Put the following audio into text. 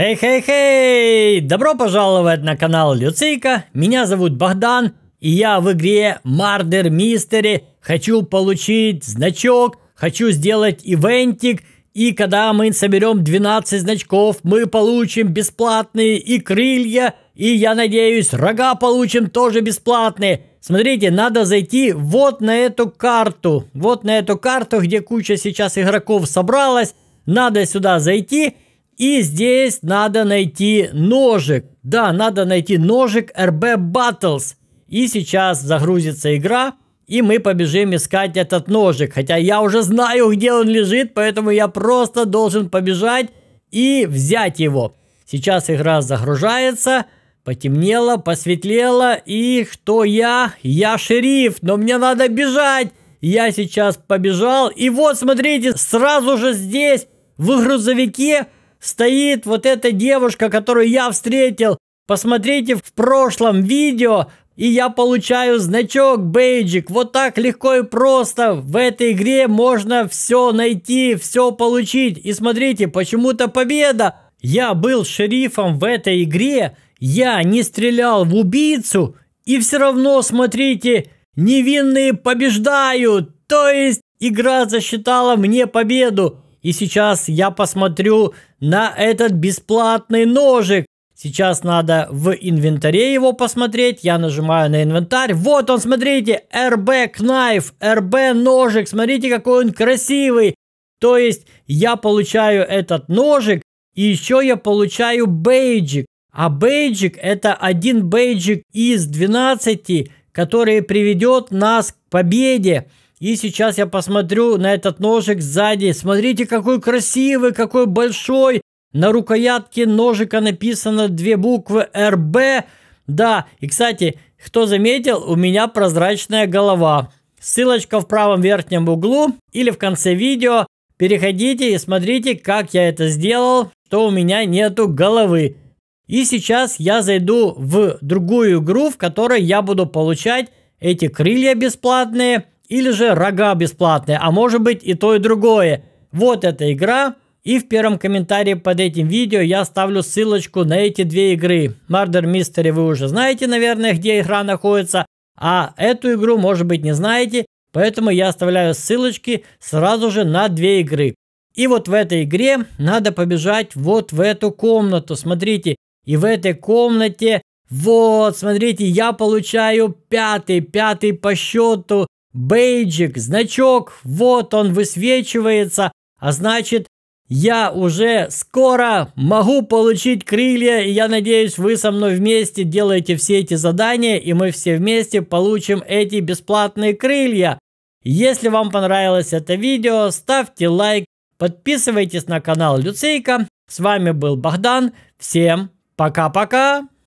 Эй, хей, хей! Добро пожаловать на канал Люцика. Меня зовут Богдан, и я в игре Мардер Мистери. Хочу получить значок, хочу сделать ивентик. И когда мы соберем 12 значков, мы получим бесплатные и крылья, и я надеюсь, рога получим тоже бесплатные. Смотрите, надо зайти вот на эту карту. Вот на эту карту, где куча сейчас игроков собралась. Надо сюда зайти и здесь надо найти ножик. Да, надо найти ножик RB Battles. И сейчас загрузится игра, и мы побежим искать этот ножик. Хотя я уже знаю, где он лежит, поэтому я просто должен побежать и взять его. Сейчас игра загружается, потемнело, посветлело, и кто я? Я шериф, но мне надо бежать. Я сейчас побежал, и вот, смотрите, сразу же здесь, в грузовике, стоит вот эта девушка, которую я встретил. Посмотрите в прошлом видео, и я получаю значок, бейджик. Вот так легко и просто. В этой игре можно все найти, все получить. И смотрите, почему-то победа. Я был шерифом в этой игре, я не стрелял в убийцу, и все равно, смотрите, невинные побеждают. То есть игра засчитала мне победу. И сейчас я посмотрю на этот бесплатный ножик. Сейчас надо в инвентаре его посмотреть. Я нажимаю на инвентарь. Вот он, смотрите, RB Knife, RB ножик. Смотрите, какой он красивый. То есть я получаю этот ножик и еще я получаю бейджик. А бейджик это один бейджик из 12, который приведет нас к победе. И сейчас я посмотрю на этот ножик сзади. Смотрите, какой красивый, какой большой. На рукоятке ножика написано две буквы РБ. Да, и кстати, кто заметил, у меня прозрачная голова. Ссылочка в правом верхнем углу или в конце видео. Переходите и смотрите, как я это сделал, что у меня нету головы. И сейчас я зайду в другую игру, в которой я буду получать эти крылья бесплатные – или же рога бесплатные, а может быть и то и другое. Вот эта игра, и в первом комментарии под этим видео я ставлю ссылочку на эти две игры. Murder Mystery вы уже знаете, наверное, где игра находится, а эту игру, может быть, не знаете, поэтому я оставляю ссылочки сразу же на две игры. И вот в этой игре надо побежать вот в эту комнату, смотрите. И в этой комнате, вот, смотрите, я получаю пятый, пятый по счету бейджик, значок, вот он высвечивается, а значит, я уже скоро могу получить крылья, и я надеюсь, вы со мной вместе делаете все эти задания, и мы все вместе получим эти бесплатные крылья. Если вам понравилось это видео, ставьте лайк, подписывайтесь на канал Люцейка. С вами был Богдан, всем пока-пока!